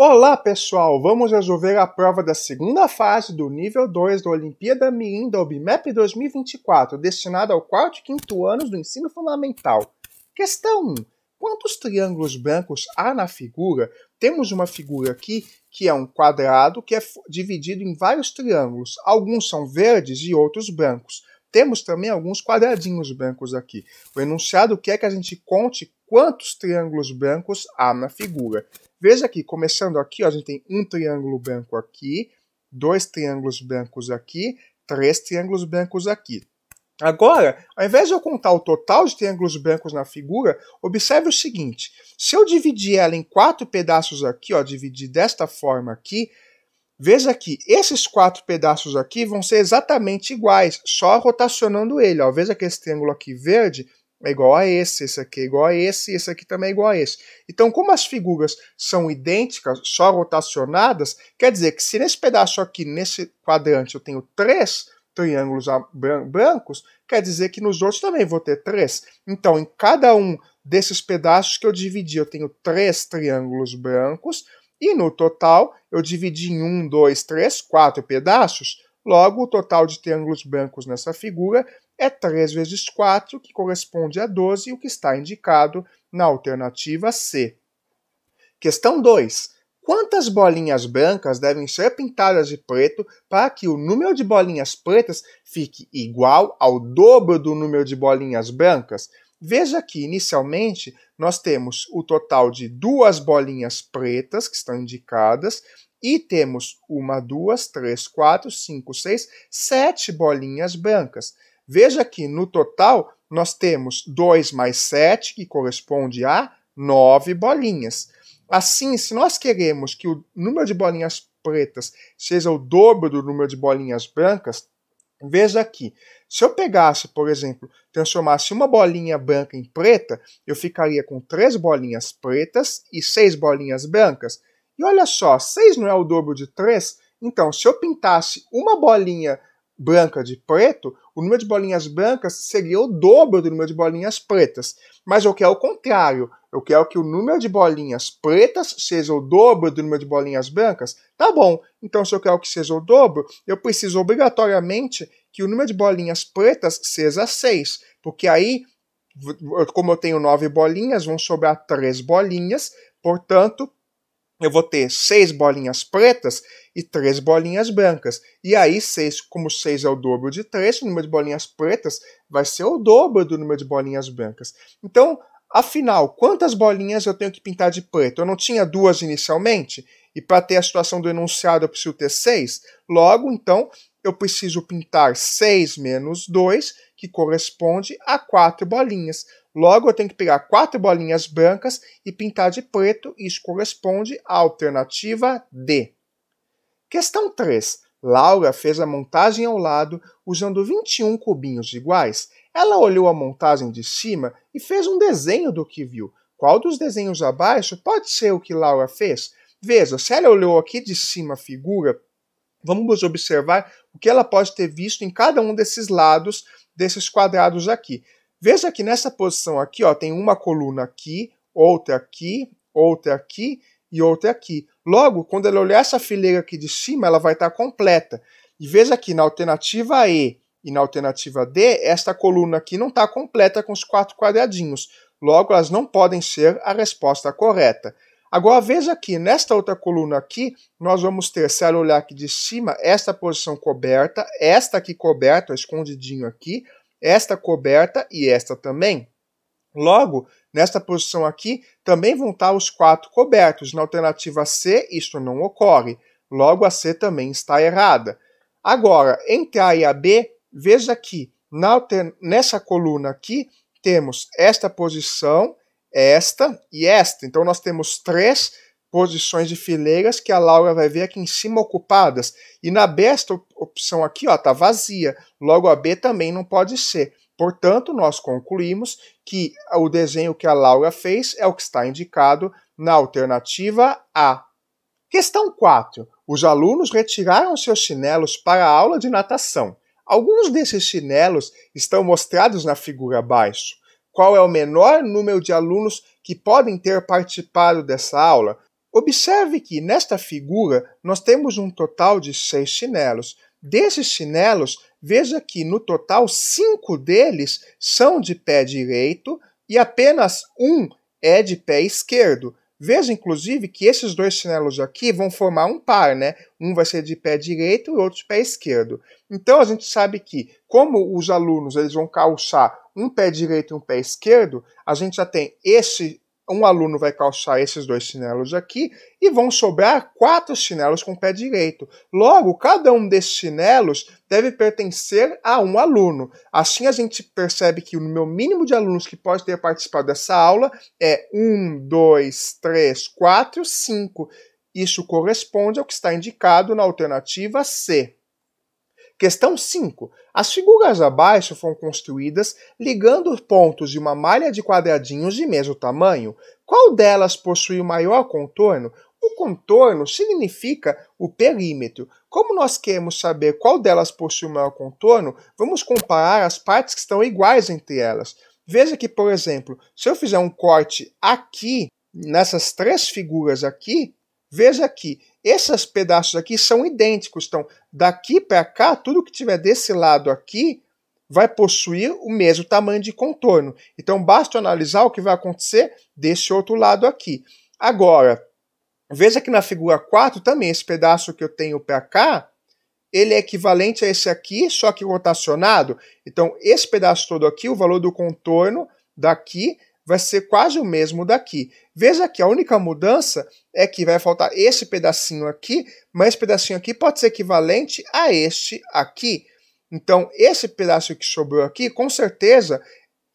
Olá, pessoal! Vamos resolver a prova da segunda fase do nível 2 da Olimpíada Mirim da OBMEP 2024, destinada ao quarto e quinto anos do ensino fundamental. Questão 1. Quantos triângulos brancos há na figura? Temos uma figura aqui que é um quadrado que é dividido em vários triângulos. Alguns são verdes e outros brancos. Temos também alguns quadradinhos brancos aqui. O enunciado quer que a gente conte quantos triângulos brancos há na figura. Veja aqui, começando aqui, ó, a gente tem um triângulo branco aqui, dois triângulos brancos aqui, três triângulos brancos aqui. Agora, ao invés de eu contar o total de triângulos brancos na figura, observe o seguinte: se eu dividir ela em quatro pedaços aqui, ó, dividir desta forma aqui, veja que esses quatro pedaços aqui vão ser exatamente iguais, só rotacionando ele. Ó. Veja que esse triângulo aqui verde é igual a esse, esse aqui é igual a esse, esse aqui também é igual a esse. Então, como as figuras são idênticas, só rotacionadas, quer dizer que se nesse pedaço aqui, nesse quadrante, eu tenho três triângulos brancos, quer dizer que nos outros também vou ter três. Então, em cada um desses pedaços que eu dividi, eu tenho três triângulos brancos, e no total, eu dividi em um, dois, três, quatro pedaços. Logo, o total de triângulos brancos nessa figura é 3 vezes 4, que corresponde a 12, o que está indicado na alternativa C. Questão 2. Quantas bolinhas brancas devem ser pintadas de preto para que o número de bolinhas pretas fique igual ao dobro do número de bolinhas brancas? Veja que, inicialmente, nós temos o total de duas bolinhas pretas que estão indicadas e temos uma, duas, três, quatro, cinco, seis, sete bolinhas brancas. Veja que no total nós temos 2 mais 7, que corresponde a 9 bolinhas. Assim, se nós queremos que o número de bolinhas pretas seja o dobro do número de bolinhas brancas, veja aqui. Se eu pegasse, por exemplo, transformasse uma bolinha branca em preta, eu ficaria com três bolinhas pretas e seis bolinhas brancas. E olha só, 6 não é o dobro de 3? Então, se eu pintasse uma bolinha branca de preto, o número de bolinhas brancas seria o dobro do número de bolinhas pretas. Mas eu quero o contrário. Eu quero que o número de bolinhas pretas seja o dobro do número de bolinhas brancas. Tá bom. Então, se eu quero que seja o dobro, eu preciso obrigatoriamente que o número de bolinhas pretas seja 6. Porque aí, como eu tenho 9 bolinhas, vão sobrar 3 bolinhas. Portanto, eu vou ter seis bolinhas pretas e três bolinhas brancas. E aí, seis, como 6 é o dobro de 3, o número de bolinhas pretas vai ser o dobro do número de bolinhas brancas. Então, afinal, quantas bolinhas eu tenho que pintar de preto? Eu não tinha duas inicialmente? E para ter a situação do enunciado eu preciso ter 6? Logo, então, eu preciso pintar 6 menos 2, que corresponde a 4 bolinhas. Logo, eu tenho que pegar quatro bolinhas brancas e pintar de preto, isso corresponde à alternativa D. Questão 3. Laura fez a montagem ao lado usando 21 cubinhos iguais. Ela olhou a montagem de cima e fez um desenho do que viu. Qual dos desenhos abaixo pode ser o que Laura fez? Veja, se ela olhou aqui de cima a figura, vamos observar o que ela pode ter visto em cada um desses lados desses quadrados aqui. Veja que nessa posição aqui, ó, tem uma coluna aqui, outra aqui, outra aqui e outra aqui. Logo, quando ela olhar essa fileira aqui de cima, ela vai estar tá completa. E veja que na alternativa E e na alternativa D, esta coluna aqui não está completa com os quatro quadradinhos. Logo, elas não podem ser a resposta correta. Agora veja aqui, nesta outra coluna aqui, nós vamos ter, se ela olhar aqui de cima, esta posição coberta, esta aqui coberta, escondidinho aqui, esta coberta e esta também. Logo, nesta posição aqui, também vão estar os quatro cobertos. Na alternativa C, isto não ocorre. Logo, a C também está errada. Agora, entre A e a B, veja que nessa coluna aqui, temos esta posição, esta e esta. Então, nós temos três posições de fileiras que a Laura vai ver aqui em cima ocupadas. E na B, esta opção aqui ó, tá vazia. Logo, a B também não pode ser. Portanto, nós concluímos que o desenho que a Laura fez é o que está indicado na alternativa A. Questão 4. Os alunos retiraram seus chinelos para a aula de natação. Alguns desses chinelos estão mostrados na figura abaixo. Qual é o menor número de alunos que podem ter participado dessa aula? Observe que nesta figura nós temos um total de seis chinelos. Desses chinelos, veja que no total cinco deles são de pé direito e apenas um é de pé esquerdo. Veja, inclusive, que esses dois chinelos aqui vão formar um par, né? Um vai ser de pé direito e o outro de pé esquerdo. Então, a gente sabe que, como os alunos eles vão calçar um pé direito e um pé esquerdo, a gente já tem esse um aluno vai calçar esses dois chinelos aqui e vão sobrar quatro chinelos com o pé direito. Logo, cada um desses chinelos deve pertencer a um aluno. Assim, a gente percebe que o meu mínimo de alunos que pode ter participado dessa aula é um, dois, três, quatro, cinco. Isso corresponde ao que está indicado na alternativa C. Questão 5. As figuras abaixo foram construídas ligando pontos de uma malha de quadradinhos de mesmo tamanho. Qual delas possui o maior contorno? O contorno significa o perímetro. Como nós queremos saber qual delas possui o maior contorno, vamos comparar as partes que estão iguais entre elas. Veja que, por exemplo, se eu fizer um corte aqui, nessas três figuras aqui, Veja que esses pedaços aqui são idênticos. Então, daqui para cá, tudo que tiver desse lado aqui vai possuir o mesmo tamanho de contorno. Então, basta analisar o que vai acontecer desse outro lado aqui. Agora, veja que na figura 4 também, esse pedaço que eu tenho para cá, ele é equivalente a esse aqui, só que rotacionado. Então, esse pedaço todo aqui, o valor do contorno daqui vai ser quase o mesmo daqui. Veja que a única mudança é que vai faltar esse pedacinho aqui, mas esse pedacinho aqui pode ser equivalente a este aqui. Então, esse pedaço que sobrou aqui, com certeza,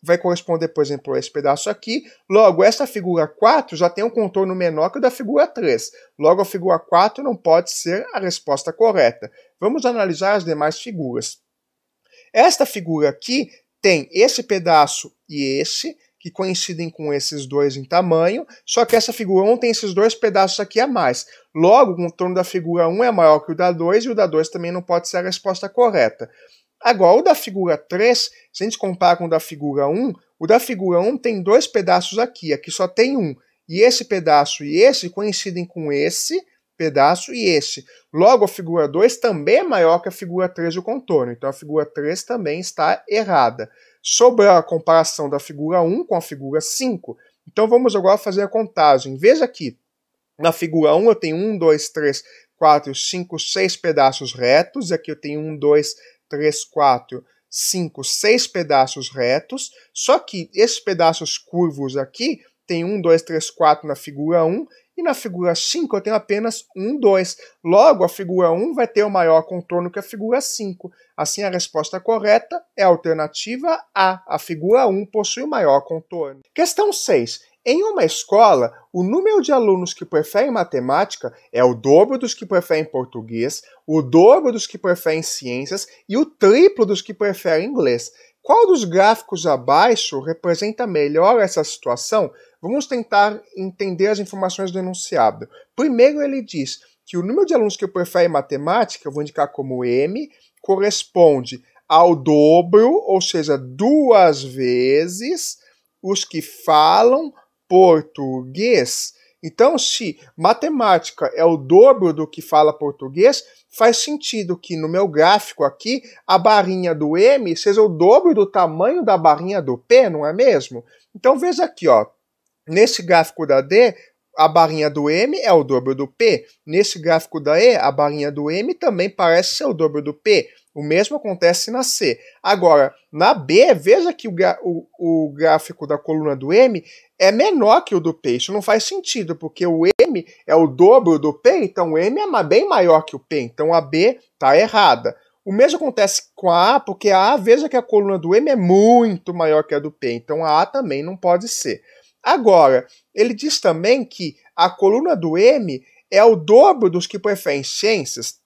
vai corresponder, por exemplo, a esse pedaço aqui. Logo, essa figura 4 já tem um contorno menor que o da figura 3. Logo, a figura 4 não pode ser a resposta correta. Vamos analisar as demais figuras. Esta figura aqui tem esse pedaço e esse, que coincidem com esses dois em tamanho, só que essa figura 1 tem esses dois pedaços aqui a mais. Logo, o contorno da figura 1 é maior que o da 2 e o da 2 também não pode ser a resposta correta. Agora, o da figura 3, se a gente comparar com o da figura 1, o da figura 1 tem dois pedaços aqui, aqui só tem um. E esse pedaço e esse coincidem com esse pedaço e esse. Logo, a figura 2 também é maior que a figura 3 o contorno, então a figura 3 também está errada sobre a comparação da figura 1 com a figura 5. Então vamos agora fazer a contagem. Veja aqui, na figura 1 eu tenho 1, 2, 3, 4, 5, 6 pedaços retos. Aqui eu tenho 1, 2, 3, 4, 5, 6 pedaços retos. Só que esses pedaços curvos aqui, tem 1, 2, 3, 4 na figura 1 e na figura 5 eu tenho apenas um 2. Logo, a figura 1 vai ter o maior contorno que a figura 5. Assim, a resposta correta é a alternativa A. A figura 1 possui o maior contorno. Questão 6. Em uma escola, o número de alunos que preferem matemática é o dobro dos que preferem português, o dobro dos que preferem ciências e o triplo dos que preferem inglês. Qual dos gráficos abaixo representa melhor essa situação? Vamos tentar entender as informações do enunciado. Primeiro, ele diz que o número de alunos que preferem matemática, eu vou indicar como M, corresponde ao dobro, ou seja, duas vezes, os que falam português. Então, se matemática é o dobro do que fala português, faz sentido que no meu gráfico aqui a barrinha do M seja o dobro do tamanho da barrinha do P, não é mesmo? Então veja aqui, ó. Nesse gráfico da D, a barrinha do M é o dobro do P. Nesse gráfico da E, a barrinha do M também parece ser o dobro do P. O mesmo acontece na C. Agora, na B, veja que o, o, o, gráfico da coluna do M é menor que o do P. Isso não faz sentido, porque o M é o dobro do P, então o M é bem maior que o P. Então a B está errada. O mesmo acontece com a A, porque a A, veja que a coluna do M é muito maior que a do P, então a A também não pode ser. Agora, ele diz também que a coluna do M é o dobro dos que preferem ciências,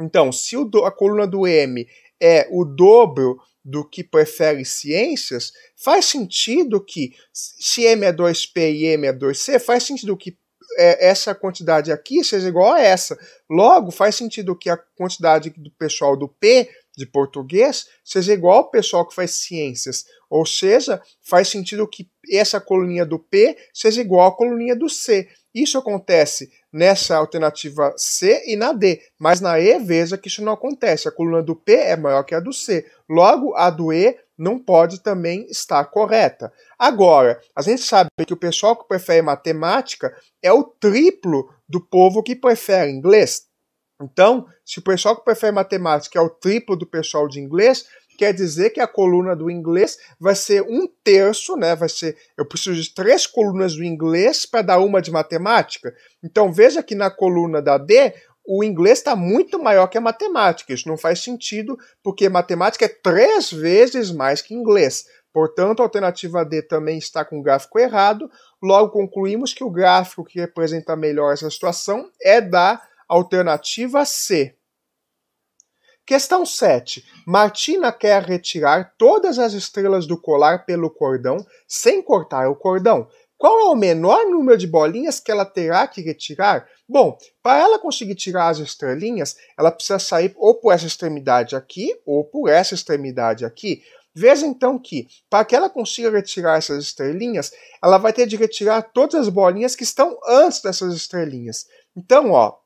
então, se do, a coluna do M é o dobro do que prefere ciências, faz sentido que, se M é 2P e M é 2C, faz sentido que é, essa quantidade aqui seja igual a essa. Logo, faz sentido que a quantidade do pessoal do P de português seja igual ao pessoal que faz ciências. Ou seja, faz sentido que essa coluninha do P seja igual à coluninha do C. Isso acontece nessa alternativa C e na D, mas na E veja que isso não acontece. A coluna do P é maior que a do C. Logo, a do E não pode também estar correta. Agora, a gente sabe que o pessoal que prefere matemática é o triplo do povo que prefere inglês. Então, se o pessoal que prefere matemática é o triplo do pessoal de inglês, quer dizer que a coluna do inglês vai ser um terço, né? Vai ser, eu preciso de três colunas do inglês para dar uma de matemática. Então veja que na coluna da D o inglês está muito maior que a matemática. Isso não faz sentido porque matemática é três vezes mais que inglês. Portanto, a alternativa D também está com o gráfico errado. Logo concluímos que o gráfico que representa melhor essa situação é da alternativa C. Questão 7. Martina quer retirar todas as estrelas do colar pelo cordão sem cortar o cordão. Qual é o menor número de bolinhas que ela terá que retirar? Bom, para ela conseguir tirar as estrelinhas, ela precisa sair ou por essa extremidade aqui ou por essa extremidade aqui. Veja então que, para que ela consiga retirar essas estrelinhas, ela vai ter de retirar todas as bolinhas que estão antes dessas estrelinhas. Então, ó,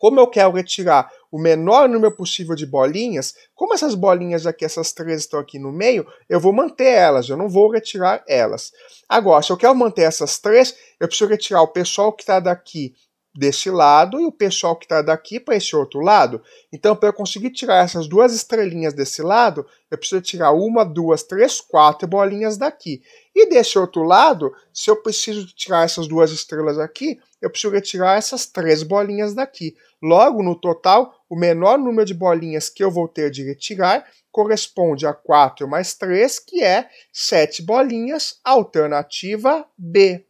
como eu quero retirar o menor número possível de bolinhas, como essas bolinhas aqui, essas três estão aqui no meio, eu vou manter elas, eu não vou retirar elas. Agora, se eu quero manter essas três, eu preciso retirar o pessoal que está daqui desse lado e o pessoal que está daqui para esse outro lado. Então, para eu conseguir tirar essas duas estrelinhas desse lado, eu preciso tirar uma, duas, três, quatro bolinhas daqui. E desse outro lado, se eu preciso tirar essas duas estrelas aqui, eu preciso retirar essas três bolinhas daqui. Logo, no total, o menor número de bolinhas que eu vou ter de retirar corresponde a 4 mais 3, que é 7 bolinhas, alternativa B.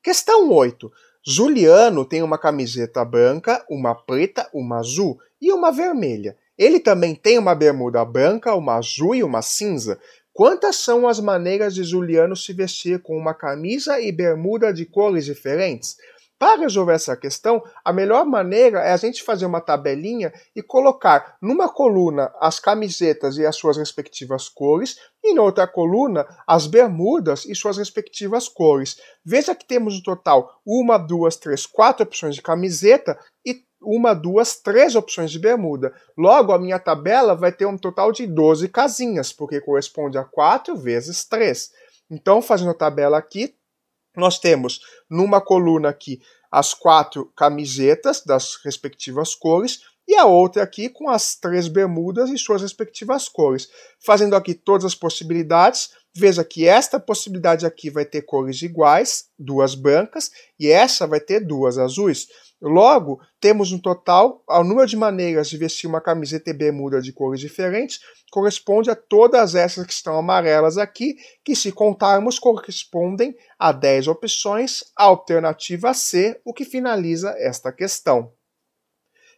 Questão 8. Juliano tem uma camiseta branca, uma preta, uma azul e uma vermelha. Ele também tem uma bermuda branca, uma azul e uma cinza. Quantas são as maneiras de Juliano se vestir com uma camisa e bermuda de cores diferentes? Para resolver essa questão, a melhor maneira é a gente fazer uma tabelinha e colocar numa coluna as camisetas e as suas respectivas cores, e na outra coluna as bermudas e suas respectivas cores. Veja que temos no total uma, duas, três, quatro opções de camiseta e uma, duas, três opções de bermuda. Logo, a minha tabela vai ter um total de 12 casinhas, porque corresponde a 4 vezes 3. Então, fazendo a tabela aqui, nós temos numa coluna aqui as quatro camisetas das respectivas cores e a outra aqui com as três bermudas e suas respectivas cores. Fazendo aqui todas as possibilidades, veja que esta possibilidade aqui vai ter cores iguais, duas brancas, e essa vai ter duas azuis. Logo, temos um total ao número de maneiras de vestir uma camiseta e bermuda de cores diferentes, corresponde a todas essas que estão amarelas aqui, que se contarmos correspondem a 10 opções, a alternativa C, o que finaliza esta questão.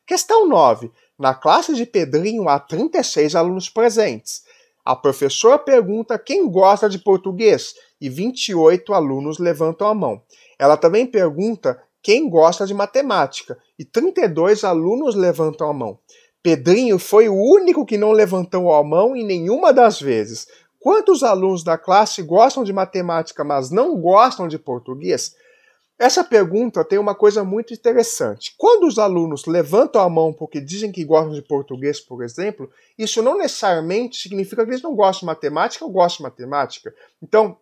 Questão 9. Na classe de Pedrinho há 36 alunos presentes. A professora pergunta quem gosta de português e 28 alunos levantam a mão. Ela também pergunta quem gosta de matemática. E 32 alunos levantam a mão. Pedrinho foi o único que não levantou a mão em nenhuma das vezes. Quantos alunos da classe gostam de matemática, mas não gostam de português? Essa pergunta tem uma coisa muito interessante. Quando os alunos levantam a mão porque dizem que gostam de português, por exemplo, isso não necessariamente significa que eles não gostam de matemática ou gostam de matemática. Então,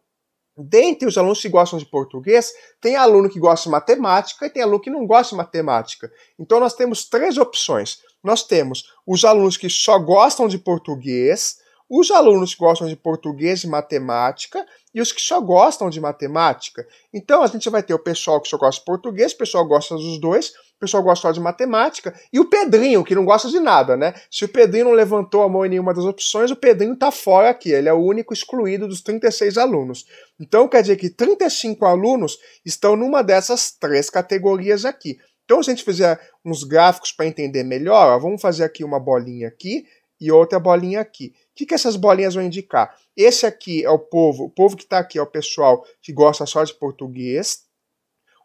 Dentre os alunos que gostam de português, tem aluno que gosta de matemática e tem aluno que não gosta de matemática. Então nós temos três opções. Nós temos os alunos que só gostam de português, os alunos que gostam de português e matemática e os que só gostam de matemática. Então a gente vai ter o pessoal que só gosta de português, o pessoal que gosta dos dois pessoal gosta só de matemática, e o Pedrinho, que não gosta de nada, né? Se o Pedrinho não levantou a mão em nenhuma das opções, o Pedrinho tá fora aqui, ele é o único excluído dos 36 alunos. Então quer dizer que 35 alunos estão numa dessas três categorias aqui. Então se a gente fizer uns gráficos para entender melhor, ó, vamos fazer aqui uma bolinha aqui e outra bolinha aqui. O que, que essas bolinhas vão indicar? Esse aqui é o povo, o povo que está aqui é o pessoal que gosta só de português,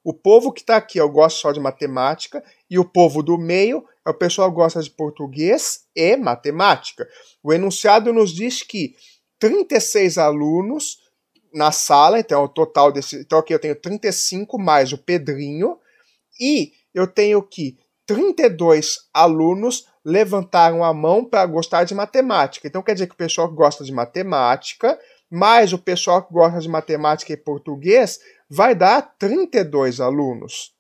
o povo que está aqui, eu gosto só de matemática, e o povo do meio, o pessoal gosta de português e matemática. O enunciado nos diz que 36 alunos na sala, então o total desse. Então aqui eu tenho 35 mais o Pedrinho, e eu tenho que 32 alunos levantaram a mão para gostar de matemática. Então quer dizer que o pessoal que gosta de matemática, mais o pessoal que gosta de matemática e português, vai dar 32 alunos.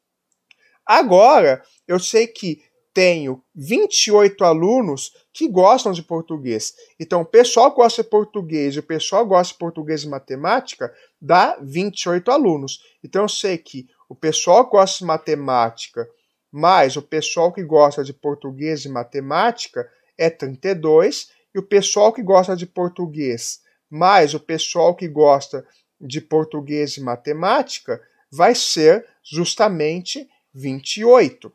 Agora, eu sei que tenho 28 alunos que gostam de português. Então, o pessoal gosta de português e o pessoal gosta de português e matemática, dá 28 alunos. Então, eu sei que o pessoal que gosta de matemática mais o pessoal que gosta de português e matemática é 32 e o pessoal que gosta de português mais o pessoal que gosta de português e matemática vai ser justamente 28.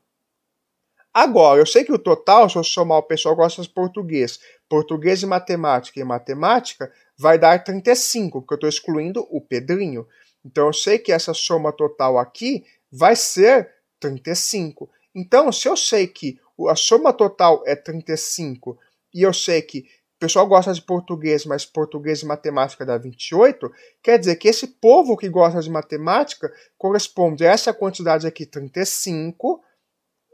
Agora, eu sei que o total, se eu somar o pessoal gosta de português, português e matemática e matemática, vai dar 35, porque eu estou excluindo o Pedrinho. Então, eu sei que essa soma total aqui vai ser 35. Então, se eu sei que a soma total é 35 e eu sei que pessoal gosta de português, mas português e matemática dá 28, quer dizer que esse povo que gosta de matemática corresponde a essa quantidade aqui, 35,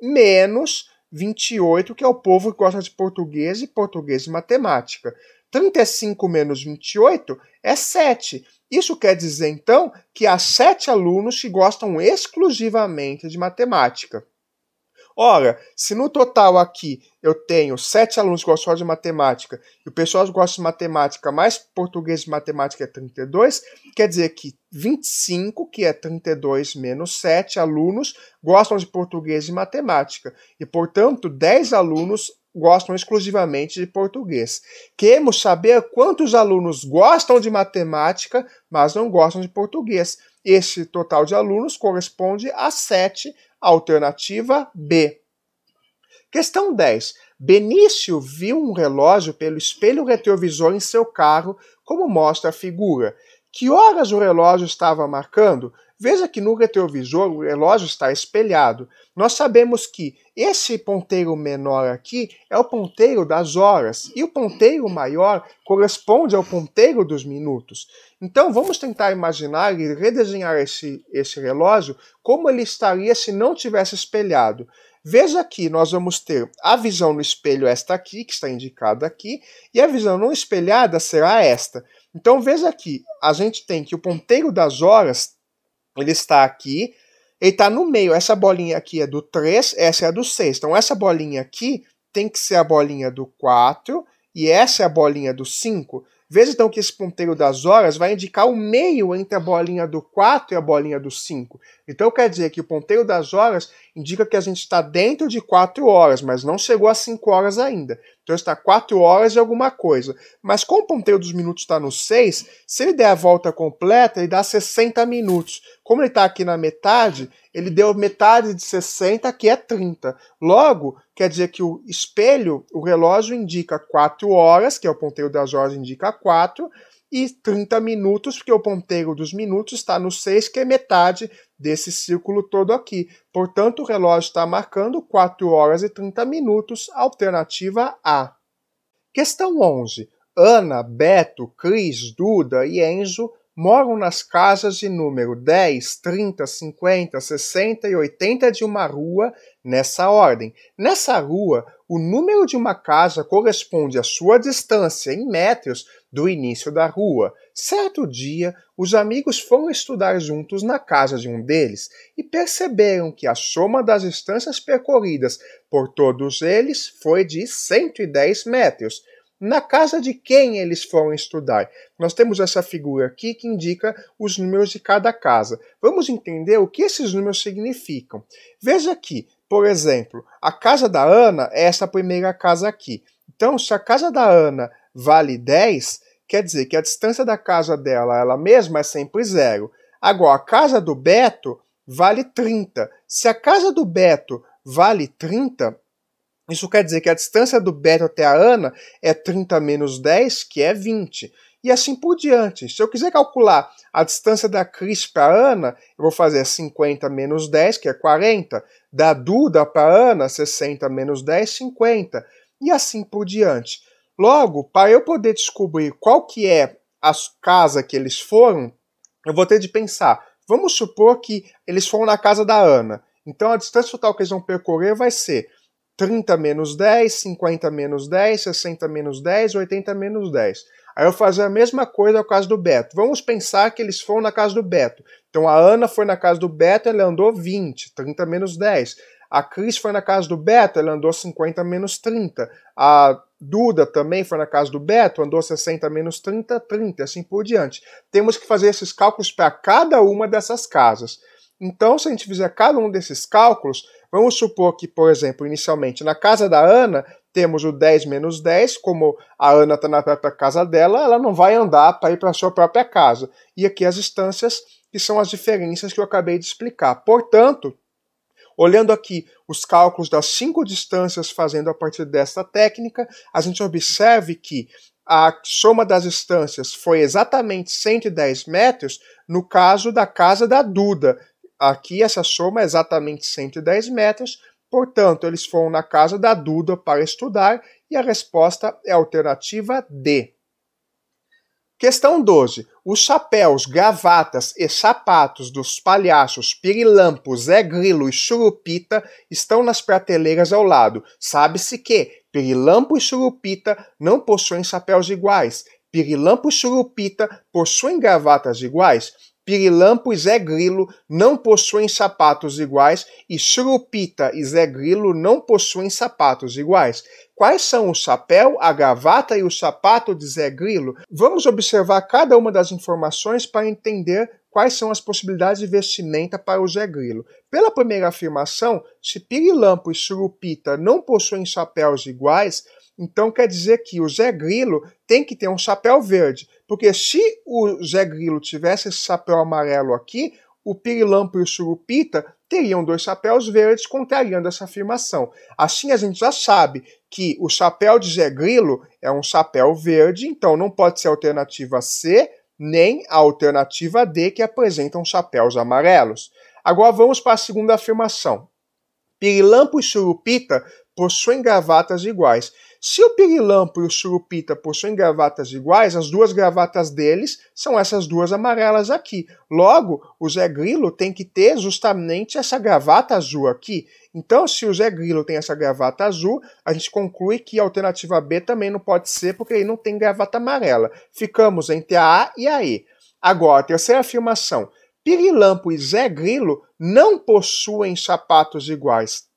menos 28, que é o povo que gosta de português e português e matemática. 35 menos 28 é 7. Isso quer dizer, então, que há 7 alunos que gostam exclusivamente de matemática. Ora, se no total aqui eu tenho sete alunos que gostam de matemática e o pessoal que gosta de matemática mais português de matemática é 32, quer dizer que 25, que é 32 menos 7 alunos, gostam de português e matemática. E, portanto, 10 alunos gostam exclusivamente de português. Queremos saber quantos alunos gostam de matemática, mas não gostam de português. Este total de alunos corresponde a 7 Alternativa B. Questão 10. Benício viu um relógio pelo espelho retrovisor em seu carro, como mostra a figura. Que horas o relógio estava marcando? Veja que no retrovisor o relógio está espelhado. Nós sabemos que esse ponteiro menor aqui é o ponteiro das horas e o ponteiro maior corresponde ao ponteiro dos minutos. Então vamos tentar imaginar e redesenhar esse, esse relógio como ele estaria se não tivesse espelhado. Veja aqui, nós vamos ter a visão no espelho, esta aqui, que está indicada aqui, e a visão não espelhada será esta. Então veja aqui, a gente tem que o ponteiro das horas ele está aqui, ele está no meio. Essa bolinha aqui é do 3, essa é a do 6. Então, essa bolinha aqui tem que ser a bolinha do 4 e essa é a bolinha do 5. Veja então que esse ponteiro das horas vai indicar o meio entre a bolinha do 4 e a bolinha do 5. Então quer dizer que o ponteiro das horas indica que a gente está dentro de 4 horas, mas não chegou a 5 horas ainda. Então está 4 horas e alguma coisa. Mas como o ponteiro dos minutos está no 6, se ele der a volta completa, ele dá 60 minutos. Como ele está aqui na metade, ele deu metade de 60, que é 30. Logo, quer dizer que o espelho, o relógio indica 4 horas, que é o ponteiro das horas indica 4, e 30 minutos, porque o ponteiro dos minutos está no 6, que é metade desse círculo todo aqui. Portanto, o relógio está marcando 4 horas e 30 minutos, alternativa A. Questão 11. Ana, Beto, Cris, Duda e Enzo moram nas casas de número 10, 30, 50, 60 e 80 de uma rua nessa ordem. Nessa rua, o número de uma casa corresponde à sua distância em metros do início da rua. Certo dia, os amigos foram estudar juntos na casa de um deles e perceberam que a soma das distâncias percorridas por todos eles foi de 110 metros na casa de quem eles foram estudar. Nós temos essa figura aqui que indica os números de cada casa. Vamos entender o que esses números significam. Veja aqui, por exemplo, a casa da Ana é essa primeira casa aqui. Então, se a casa da Ana vale 10, quer dizer que a distância da casa dela ela mesma é sempre zero. Agora, a casa do Beto vale 30. Se a casa do Beto vale 30, isso quer dizer que a distância do Beto até a Ana é 30 menos 10, que é 20. E assim por diante. Se eu quiser calcular a distância da Cris para a Ana, eu vou fazer 50 menos 10, que é 40. Da Duda para a Ana, 60 menos 10, 50. E assim por diante. Logo, para eu poder descobrir qual que é a casa que eles foram, eu vou ter de pensar. Vamos supor que eles foram na casa da Ana. Então a distância total que eles vão percorrer vai ser 30 menos 10, 50 menos 10, 60 menos 10, 80 menos 10. Aí eu fazer a mesma coisa ao caso do Beto. Vamos pensar que eles foram na casa do Beto. Então a Ana foi na casa do Beto, ela andou 20, 30 menos 10. A Cris foi na casa do Beto, ela andou 50 menos 30. A Duda também foi na casa do Beto, andou 60 menos 30, 30, assim por diante. Temos que fazer esses cálculos para cada uma dessas casas. Então, se a gente fizer cada um desses cálculos, Vamos supor que, por exemplo, inicialmente na casa da Ana, temos o 10 menos 10, como a Ana está na própria casa dela, ela não vai andar para ir para a sua própria casa. E aqui as instâncias, que são as diferenças que eu acabei de explicar. Portanto, Olhando aqui os cálculos das cinco distâncias fazendo a partir desta técnica, a gente observe que a soma das distâncias foi exatamente 110 metros no caso da casa da Duda, Aqui essa soma é exatamente 110 metros, portanto, eles foram na casa da Duda para estudar e a resposta é a alternativa D. Questão 12. Os chapéus, gravatas e sapatos dos palhaços Pirilampo, Zé Grilo e Churupita estão nas prateleiras ao lado. Sabe-se que Pirilampo e Churupita não possuem chapéus iguais. Pirilampo e Churupita possuem gravatas iguais? Pirilampo e Zé Grilo não possuem sapatos iguais e Surupita e Zé Grilo não possuem sapatos iguais. Quais são o chapéu, a gravata e o sapato de Zé Grilo? Vamos observar cada uma das informações para entender quais são as possibilidades de vestimenta para o Zé Grilo. Pela primeira afirmação, se Pirilampo e Surupita não possuem chapéus iguais, então quer dizer que o Zé Grilo tem que ter um chapéu verde, porque se o Zé Grilo tivesse esse chapéu amarelo aqui, o Pirilampo e o Surupita teriam dois chapéus verdes, contrariando essa afirmação. Assim a gente já sabe que o chapéu de Zé Grilo é um chapéu verde, então não pode ser a alternativa C, nem a alternativa D, que apresentam chapéus amarelos. Agora vamos para a segunda afirmação. Pirilampo e Surupita possuem gravatas iguais. Se o Pirilampo e o Surupita possuem gravatas iguais, as duas gravatas deles são essas duas amarelas aqui. Logo, o Zé Grilo tem que ter justamente essa gravata azul aqui. Então, se o Zé Grilo tem essa gravata azul, a gente conclui que a alternativa B também não pode ser, porque ele não tem gravata amarela. Ficamos entre a A e a E. Agora, a terceira afirmação. Pirilampo e Zé Grilo não possuem sapatos iguais.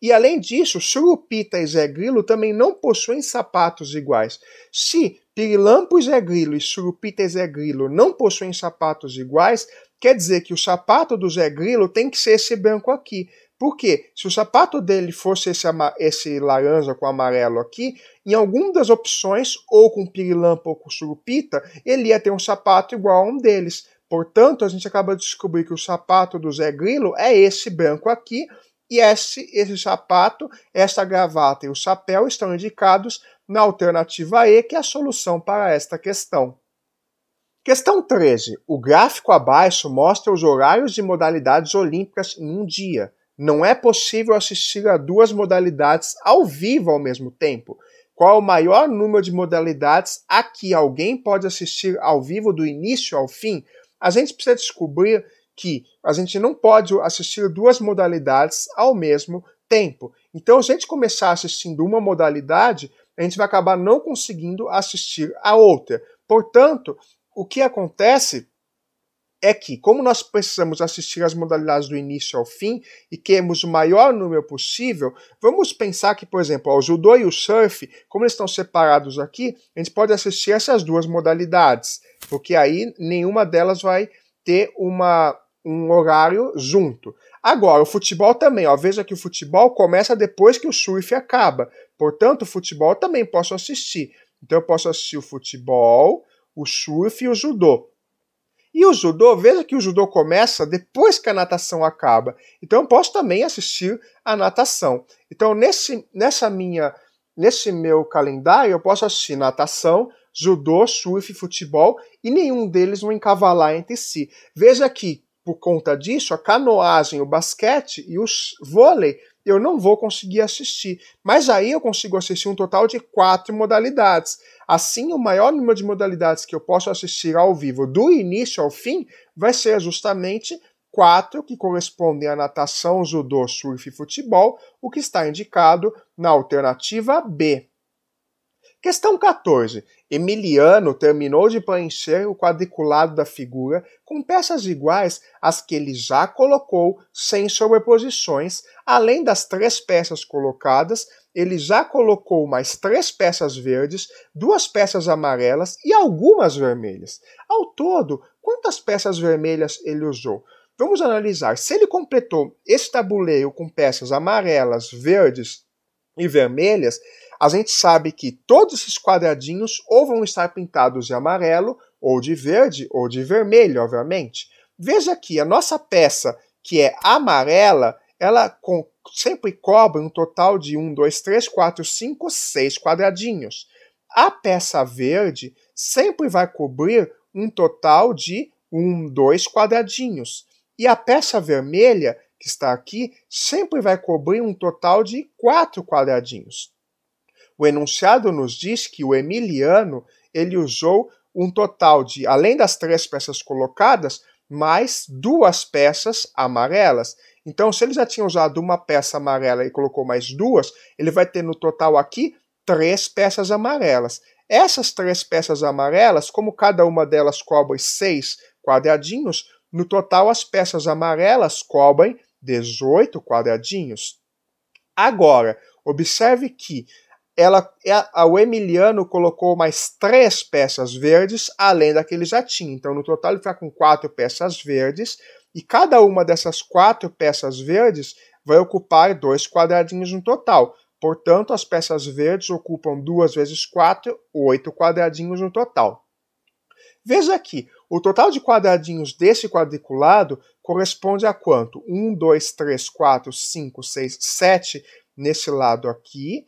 E além disso, Surupita tá e Zé Grilo também não possuem sapatos iguais. Se Pirilampo e Zé Grilo e Surupita e Zé Grilo não possuem sapatos iguais, quer dizer que o sapato do Zé Grilo tem que ser esse branco aqui. Porque se o sapato dele fosse esse, esse, laranja com amarelo aqui, em alguma das opções, ou com pirilampo ou com surupita, ele ia ter um sapato igual a um deles. Portanto, a gente acaba de descobrir que o sapato do Zé Grilo é esse branco aqui, e esse, esse sapato, essa gravata e o chapéu estão indicados na alternativa E, que é a solução para esta questão. Questão 13. O gráfico abaixo mostra os horários de modalidades olímpicas em um dia. Não é possível assistir a duas modalidades ao vivo ao mesmo tempo. Qual é o maior número de modalidades a que alguém pode assistir ao vivo do início ao fim? A gente precisa descobrir que a gente não pode assistir duas modalidades ao mesmo tempo. Então, se a gente começar assistindo uma modalidade, a gente vai acabar não conseguindo assistir a outra. Portanto, o que acontece é que, como nós precisamos assistir as modalidades do início ao fim e queremos o maior número possível, vamos pensar que, por exemplo, o judô e o surf, como eles estão separados aqui, a gente pode assistir essas duas modalidades, porque aí nenhuma delas vai ter uma um horário junto. Agora, o futebol também, ó, veja que o futebol começa depois que o surf acaba. Portanto, o futebol também posso assistir. Então, eu posso assistir o futebol, o surf e o judô. E o judô, veja que o judô começa depois que a natação acaba. Então, eu posso também assistir a natação. Então, nesse, nessa minha, nesse meu calendário, eu posso assistir natação, judô, surf, futebol e nenhum deles vão encavalar entre si. Veja que por conta disso, a canoagem, o basquete e o vôlei, eu não vou conseguir assistir. Mas aí eu consigo assistir um total de quatro modalidades. Assim, o maior número de modalidades que eu posso assistir ao vivo, do início ao fim, vai ser justamente quatro que correspondem à natação, judô, surf e futebol, o que está indicado na alternativa B. Questão 14. Emiliano terminou de preencher o quadriculado da figura com peças iguais às que ele já colocou sem sobreposições. Além das três peças colocadas, ele já colocou mais três peças verdes, duas peças amarelas e algumas vermelhas. Ao todo, quantas peças vermelhas ele usou? Vamos analisar. Se ele completou esse tabuleiro com peças amarelas, verdes e vermelhas, a gente sabe que todos esses quadradinhos ou vão estar pintados de amarelo, ou de verde, ou de vermelho, obviamente. Veja que a nossa peça, que é amarela, ela com, sempre cobre um total de 1, 2, 3, 4, 5, 6 quadradinhos. A peça verde sempre vai cobrir um total de 1, 2 quadradinhos. E a peça vermelha, que está aqui, sempre vai cobrir um total de 4 quadradinhos. O enunciado nos diz que o Emiliano ele usou um total de, além das três peças colocadas, mais duas peças amarelas. Então, se ele já tinha usado uma peça amarela e colocou mais duas, ele vai ter no total aqui três peças amarelas. Essas três peças amarelas, como cada uma delas cobre seis quadradinhos, no total as peças amarelas cobrem 18 quadradinhos. Agora, observe que ela, é a, o Emiliano colocou mais três peças verdes, além da que ele já tinha. Então, no total, ele fica com quatro peças verdes, e cada uma dessas quatro peças verdes vai ocupar dois quadradinhos no total. Portanto, as peças verdes ocupam duas vezes quatro, oito quadradinhos no total. Veja aqui, o total de quadradinhos desse quadriculado corresponde a quanto? 1, 2, 3, 4, 5, 6, 7 nesse lado aqui,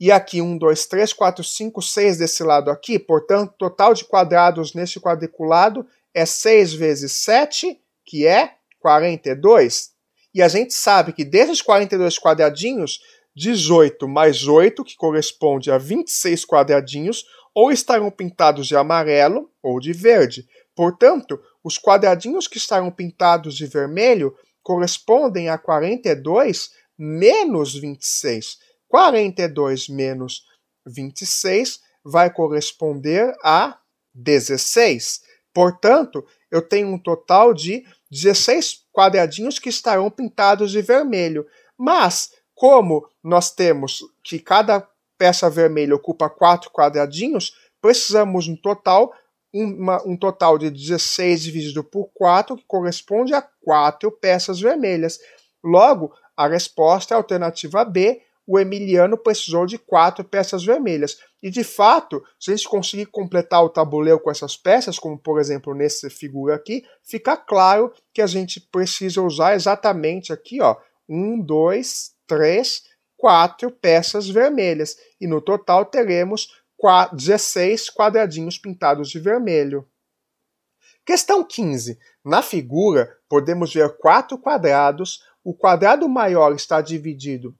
e aqui 1, 2, 3, 4, 5, 6 desse lado aqui, portanto, total de quadrados neste quadriculado é 6 vezes 7, que é 42. E a gente sabe que desses 42 quadradinhos, 18 mais 8, que corresponde a 26 quadradinhos, ou estarão pintados de amarelo ou de verde. Portanto, os quadradinhos que estarão pintados de vermelho correspondem a 42 menos 26. 42 menos 26 vai corresponder a 16. Portanto, eu tenho um total de 16 quadradinhos que estarão pintados de vermelho. Mas, como nós temos que cada peça vermelha ocupa 4 quadradinhos, precisamos um total uma, um total de 16 dividido por 4, que corresponde a 4 peças vermelhas. Logo, a resposta é a alternativa B, o Emiliano precisou de quatro peças vermelhas. E de fato, se a gente conseguir completar o tabuleiro com essas peças, como por exemplo nessa figura aqui, fica claro que a gente precisa usar exatamente aqui, ó, um, dois, três, quatro peças vermelhas. E no total teremos 16 quadradinhos pintados de vermelho. Questão 15. Na figura, podemos ver quatro quadrados. O quadrado maior está dividido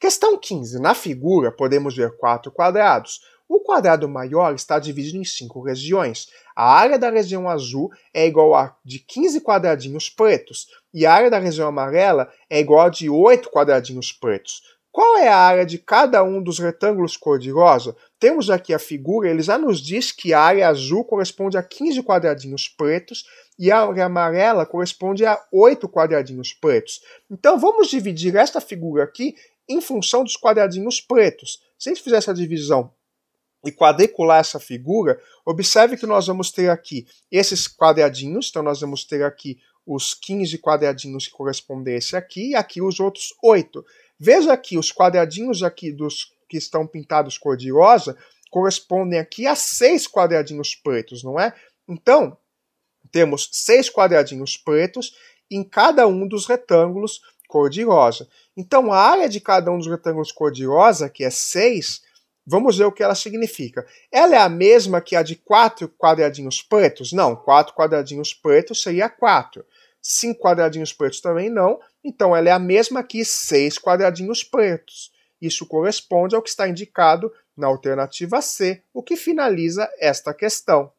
Questão 15. Na figura, podemos ver quatro quadrados. O quadrado maior está dividido em cinco regiões. A área da região azul é igual a de 15 quadradinhos pretos, e a área da região amarela é igual a de 8 quadradinhos pretos. Qual é a área de cada um dos retângulos cor-de-rosa? Temos aqui a figura, ele já nos diz que a área azul corresponde a 15 quadradinhos pretos e a área amarela corresponde a 8 quadradinhos pretos. Então vamos dividir esta figura aqui em função dos quadradinhos pretos. Se a gente fizer essa divisão e quadricular essa figura, observe que nós vamos ter aqui esses quadradinhos, então nós vamos ter aqui os 15 quadradinhos que correspondem a esse aqui, e aqui os outros 8. Veja aqui, os quadradinhos aqui dos que estão pintados cor de rosa correspondem aqui a seis quadradinhos pretos, não é? Então, temos seis quadradinhos pretos em cada um dos retângulos cor-de-rosa. Então, a área de cada um dos retângulos cor-de-rosa, que é 6, vamos ver o que ela significa. Ela é a mesma que a de 4 quadradinhos pretos? Não, 4 quadradinhos pretos seria 4. 5 quadradinhos pretos também não, então ela é a mesma que 6 quadradinhos pretos. Isso corresponde ao que está indicado na alternativa C, o que finaliza esta questão.